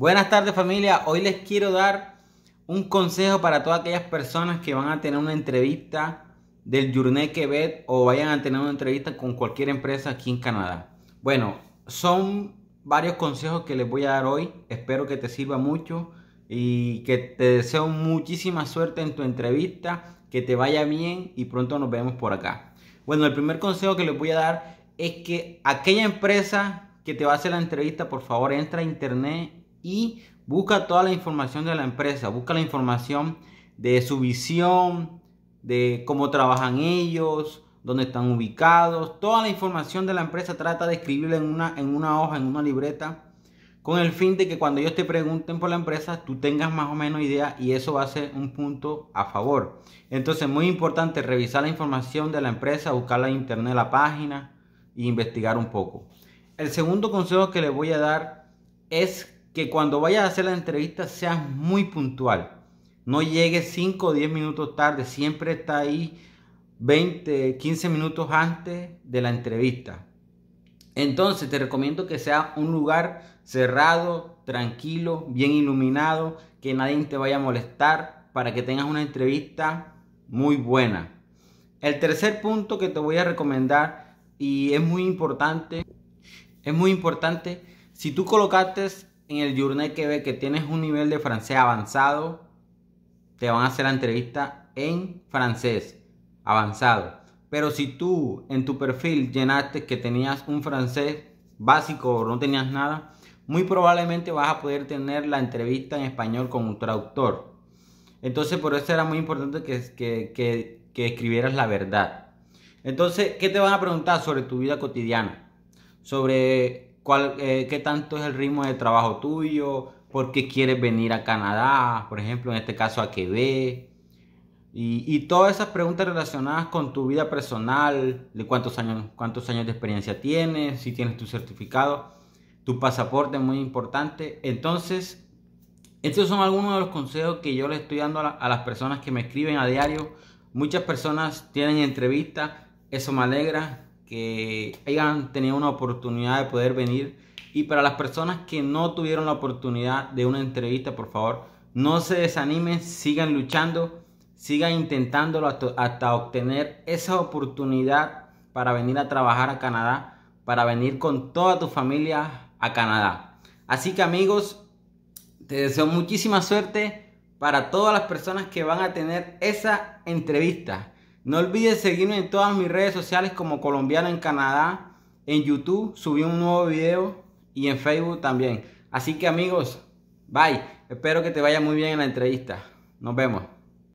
Buenas tardes familia, hoy les quiero dar un consejo para todas aquellas personas que van a tener una entrevista del Journée Quebec o vayan a tener una entrevista con cualquier empresa aquí en Canadá. Bueno, son varios consejos que les voy a dar hoy, espero que te sirva mucho y que te deseo muchísima suerte en tu entrevista, que te vaya bien y pronto nos vemos por acá. Bueno, el primer consejo que les voy a dar es que aquella empresa que te va a hacer la entrevista, por favor entra a internet y busca toda la información de la empresa, busca la información de su visión, de cómo trabajan ellos, dónde están ubicados, toda la información de la empresa trata de escribirla en una, en una hoja, en una libreta, con el fin de que cuando ellos te pregunten por la empresa, tú tengas más o menos idea y eso va a ser un punto a favor. Entonces, muy importante revisar la información de la empresa, buscarla en internet, la página e investigar un poco. El segundo consejo que les voy a dar es cuando vayas a hacer la entrevista seas muy puntual. No llegues 5 o 10 minutos tarde, siempre está ahí 20, 15 minutos antes de la entrevista. Entonces te recomiendo que sea un lugar cerrado, tranquilo, bien iluminado, que nadie te vaya a molestar para que tengas una entrevista muy buena. El tercer punto que te voy a recomendar y es muy importante, es muy importante, si tú colocaste en el Journal que ve que tienes un nivel de francés avanzado, te van a hacer la entrevista en francés avanzado. Pero si tú en tu perfil llenaste que tenías un francés básico o no tenías nada, muy probablemente vas a poder tener la entrevista en español con un traductor. Entonces por eso era muy importante que, que, que escribieras la verdad. Entonces, ¿qué te van a preguntar sobre tu vida cotidiana? Sobre eh, qué tanto es el ritmo de trabajo tuyo, por qué quieres venir a Canadá, por ejemplo, en este caso a Quebec. Y, y todas esas preguntas relacionadas con tu vida personal, de cuántos años, cuántos años de experiencia tienes, si tienes tu certificado, tu pasaporte, muy importante. Entonces, estos son algunos de los consejos que yo le estoy dando a, a, las personas que me escriben a diario. Muchas personas tienen entrevistas, eso me alegra que hayan tenido una oportunidad de poder venir. Y para las personas que no tuvieron la oportunidad de una entrevista, por favor, no se desanimen, sigan luchando, sigan intentándolo hasta, obtener esa oportunidad para venir a trabajar a Canadá, para venir con toda tu familia a Canadá. Así que amigos, te deseo muchísima suerte para todas las personas que van a tener esa entrevista. No olvides seguirme en todas mis redes sociales como Colombiana en Canadá. En YouTube subí un nuevo video y en Facebook también. Así que amigos, bye. Espero que te vaya muy bien en la entrevista. Nos vemos.